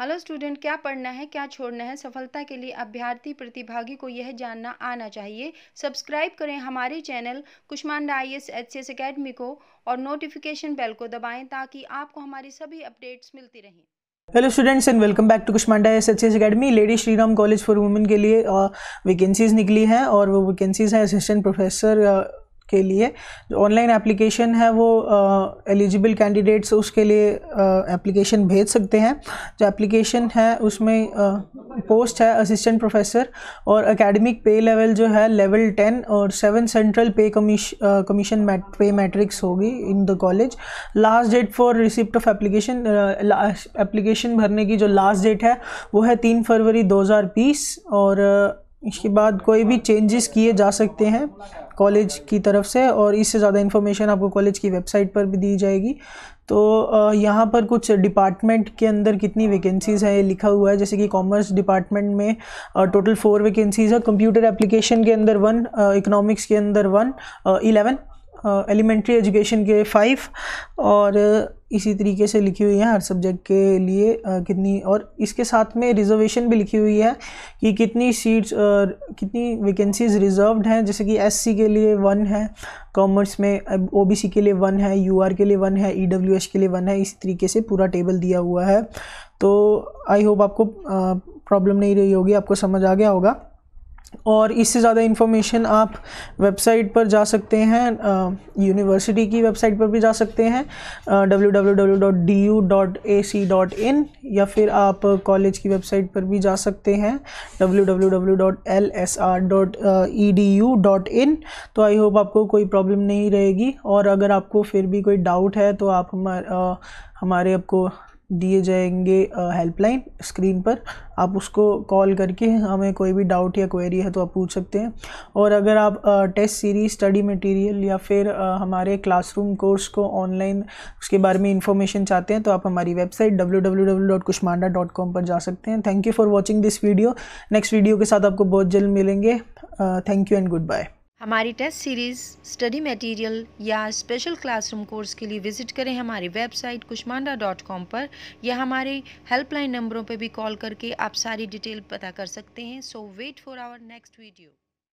hello student क्या पढ़ना है क्या छोड़ना है सफलता के लिए अभ्यर्थी प्रतिभागी को यह जानना आना चाहिए सब्सक्राइब करें हमारे channel Kushmanda I S H S academy को और नोटिफिकेशन बेल को दबाएं ताकि आपको हमारी सभी अपडेट्स मिलती रहें hello students and welcome back to Kushmanda S H S academy lady Shriram college for women के लिए वैकेंसीज निकली हैं और वो वैकेंसीज हैं असिस्टेंट प्रोफेसर के लिए जो ऑनलाइन एप्लीकेशन है वो एलिजिबल कैंडिडेट्स उसके लिए एप्लीकेशन भेज सकते हैं जो एप्लीकेशन है उसमें पोस्ट है असिस्टेंट प्रोफेसर और एकेडमिक पे लेवल जो है लेवल टेन और seven central pay commission commission मैट पे मैट्रिक्स होगी in the college last date for receipt of application application भरने की जो लास्ट डेट है वो है तीन फरवरी दो और इसके बाद कोई भी चेंजेस किए जा सकते हैं कॉलेज की तरफ से और इससे ज़्यादा इन्फॉर्मेशन आपको कॉलेज की वेबसाइट पर भी दी जाएगी तो यहाँ पर कुछ डिपार्टमेंट के अंदर कितनी वैकेंसीज़ हैं लिखा हुआ है जैसे कि कॉमर्स डिपार्टमेंट में टोटल फोर वैकेंसीज़ है कंप्यूटर एप्लीकेशन के अंदर वन इकोनॉमिक्स के अंदर वन इलेवन एलिमेंट्री एजुकेशन के फाइव और इसी तरीके से लिखी हुई है हर सब्जेक्ट के लिए आ, कितनी और इसके साथ में रिजर्वेशन भी लिखी हुई है कि कितनी सीट्स कितनी वैकेंसीज रिजर्व्ड हैं जैसे कि एससी के लिए वन है कॉमर्स में ओबीसी के लिए वन है यूआर के लिए वन है ईडब्ल्यूएस e के लिए वन है इसी तरीके से पूरा टेबल दिया हुआ है तो आई होप आपको प्रॉब्लम नहीं रही होगी आपको समझ आ गया होगा और इससे ज़्यादा इन्फॉर्मेशन आप वेबसाइट पर जा सकते हैं यूनिवर्सिटी की वेबसाइट पर भी जा सकते हैं www.du.ac.in या फिर आप कॉलेज की वेबसाइट पर भी जा सकते हैं www.lsr.edu.in तो आई होप आपको कोई प्रॉब्लम नहीं रहेगी और अगर आपको फिर भी कोई डाउट है तो आप हमारे हमारे आपको दिए जाएंगे हेल्पलाइन स्क्रीन पर आप उसको कॉल करके हमें कोई भी डाउट या क्वेरी है तो आप पूछ सकते हैं और अगर आप टेस्ट सीरीज स्टडी मटेरियल या फिर हमारे क्लासरूम कोर्स को ऑनलाइन उसके बारे में इंफॉर्मेशन चाहते हैं तो आप हमारी वेबसाइट डब्ल्यू पर जा सकते हैं thank you for watching this video next video के साथ आपको बहुत जल्द मिलेंगे thank you and good bye हमारी टेस्ट सीरीज़ स्टडी मटेरियल या स्पेशल क्लासरूम कोर्स के लिए विज़िट करें हमारी वेबसाइट कुशमांडा डॉट कॉम पर या हमारे हेल्पलाइन नंबरों पर भी कॉल करके आप सारी डिटेल पता कर सकते हैं so wait for our next video